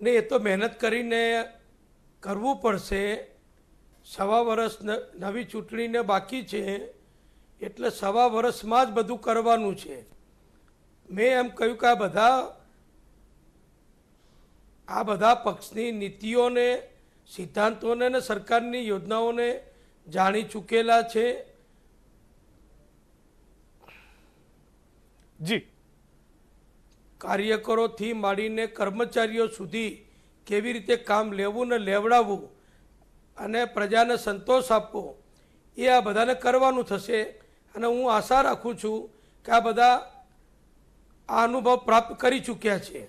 ને એ તો મહેનત કરીને કરવું પડશે સવા વર્ષ નવી ચૂંટણીને બાકી છે એટલે સવા વર્ષમાં જ બધું કરવાનું છે મેં એમ કહ્યું કે આ બધા આ બધા પક્ષની નીતિઓને સિદ્ધાંતોને અને સરકારની યોજનાઓને જાણી ચૂકેલા છે જી કાર્યકરોથી માંડીને કર્મચારીઓ સુધી કેવી રીતે કામ લેવું ને લેવડાવવું અને પ્રજાને સંતોષ આપવો એ આ બધાને કરવાનું થશે અને હું આશા રાખું છું કે આ બધા આ અનુભવ પ્રાપ્ત કરી ચૂક્યા છે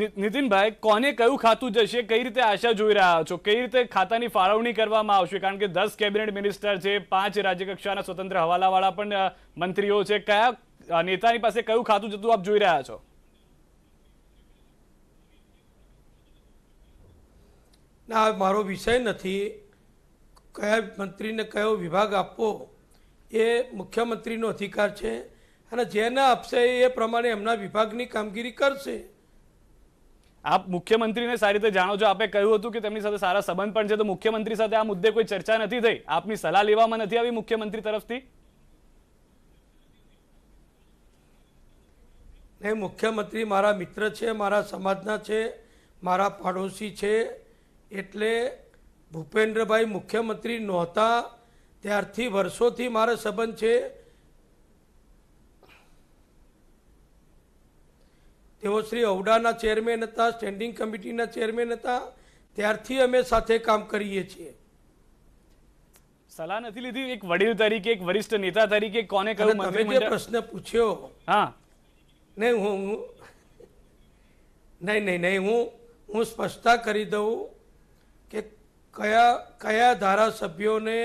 નીતિનભાઈ કોને કયું ખાતું જશે કઈ રીતે આશા જોઈ રહ્યા છો કઈ રીતે ખાતાની ફાળવણી કરવામાં આવશે કારણ કે દસ કેબિનેટ મિનિસ્ટર છે પાંચ રાજ્યકક્ષાના સ્વતંત્ર હવાલાવાળા પણ મંત્રીઓ છે કયા નેતાની પાસે કયું ખાતું જતું આપ જોઈ રહ્યા છો ના મારો વિષય નથી કયા મંત્રીને કયો વિભાગ આપવો એ મુખ્યમંત્રીનો અધિકાર છે અને જેને આપશે એ પ્રમાણે એમના વિભાગની કામગીરી કરશે આપ મુખ્યમંત્રીને સારી રીતે જાણો છો આપે કહ્યું હતું કે તેમની સાથે સારા સંબંધ પણ છે તો મુખ્યમંત્રી સાથે આ મુદ્દે કોઈ ચર્ચા નથી થઈ આપની સલાહ લેવામાં નથી આવી મુખ્યમંત્રી તરફથી નહીં મુખ્યમંત્રી મારા મિત્ર છે મારા સમાજના છે મારા પાડોશી છે એટલે ભૂપેન્દ્રભાઈ મુખ્યમંત્રી નહોતા ત્યારથી વર્ષોથી મારો સંબંધ છે તેઓ શ્રી ઔડાના ચેરમેન હતા સ્ટેન્ડિંગ કમિટીના ચેરમેન હતા ત્યારથી અમે સાથે કામ કરીએ છીએ સલાહ નથી લીધી એક વડીલ તરીકે એક વરિષ્ઠ નેતા તરીકે કોને કહ્યું તમે જે પ્રશ્ન પૂછ્યો હા નહીં હું નહીં નહીં નહીં હું હું સ્પષ્ટતા કરી દઉં કે કયા કયા ધારાસભ્યોને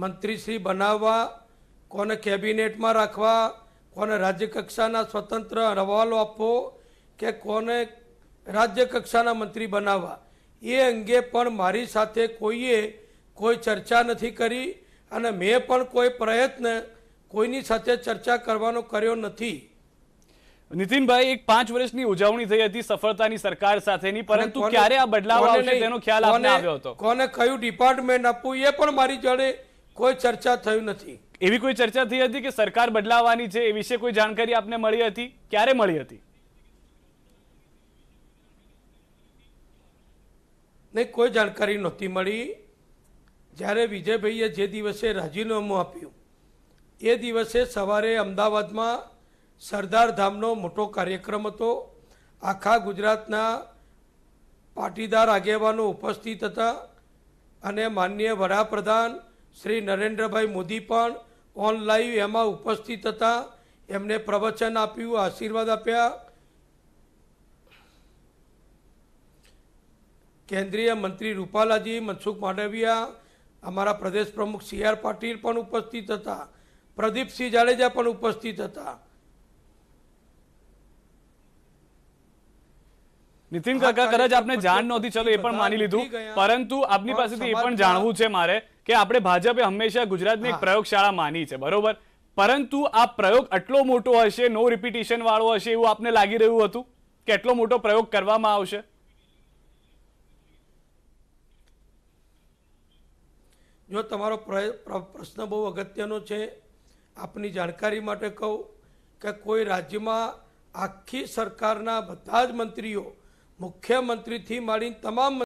મંત્રીશ્રી બનાવવા કોને કેબિનેટમાં રાખવા કોને રાજ્યકક્ષાના સ્વતંત્ર હવાલો આપવો કે કોને રાજ્યકક્ષાના મંત્રી બનાવવા એ અંગે પણ મારી સાથે કોઈએ કોઈ ચર્ચા નથી કરી અને મેં પણ કોઈ પ્રયત્ન કોઈની સાથે ચર્ચા કરવાનો કર્યો નથી નીતિનભાઈ એક પાંચ વર્ષની ઉજવણી થઈ હતી સફળતાની સરકાર સાથેની પરંતુ ક્યારે આ બદલાવ આવશે તેનો ખ્યાલ આપને આવ્યો હતો કોને કયું ડિપાર્ટમેન્ટ આપવું એ પણ મારી જોડે કોઈ ચર્ચા થયું નથી એવી કોઈ ચર્ચા થઈ હતી કે સરકાર બદલાવાની છે એ વિશે કોઈ જાણકારી આપને મળી હતી ક્યારે મળી હતી નહીં કોઈ જાણકારી નહોતી મળી જ્યારે વિજયભાઈએ જે દિવસે રાજીનામું આપ્યું એ દિવસે સવારે અમદાવાદમાં સરદાર ધામનો મોટો કાર્યક્રમ હતો આખા ગુજરાતના પાટીદાર આગેવાનો ઉપસ્થિત હતા અને માનનીય વડાપ્રધાન શ્રી નરેન્દ્રભાઈ મોદી પણ ઓનલાઈવ એમાં ઉપસ્થિત હતા એમને પ્રવચન આપ્યું આશીર્વાદ આપ્યા કેન્દ્રીય મંત્રી રૂપાલાજી મનસુખ માંડવિયા અમારા પ્રદેશ પ્રમુખ સી આર પાટીલ પણ ઉપસ્થિત હતા પ્રદીપસિંહ જાડેજા પણ ઉપસ્થિત હતા નીતિન કાકા કદાચ આપને જાણ નહોતી ચલો એ પણ માની લીધું પરંતુ આપની પાસેથી એ પણ જાણવું છે મારે કે આપણે ભાજપે હંમેશા ગુજરાતને એક પ્રયોગશાળા માની છે બરોબર પરંતુ આ પ્રયોગ આટલો મોટો હશે નો રિપીટેશન વાળો હશે એવું આપને લાગી રહ્યું હતું કે એટલો મોટો પ્રયોગ કરવામાં આવશે જો તમારો પ્રશ્ન બહુ અગત્યનો છે આપની જાણકારી માટે કહું કે કોઈ રાજ્યમાં આખી સરકારના બધા જ મંત્રીઓ મુખ્યમંત્રીથી માંડી તમામ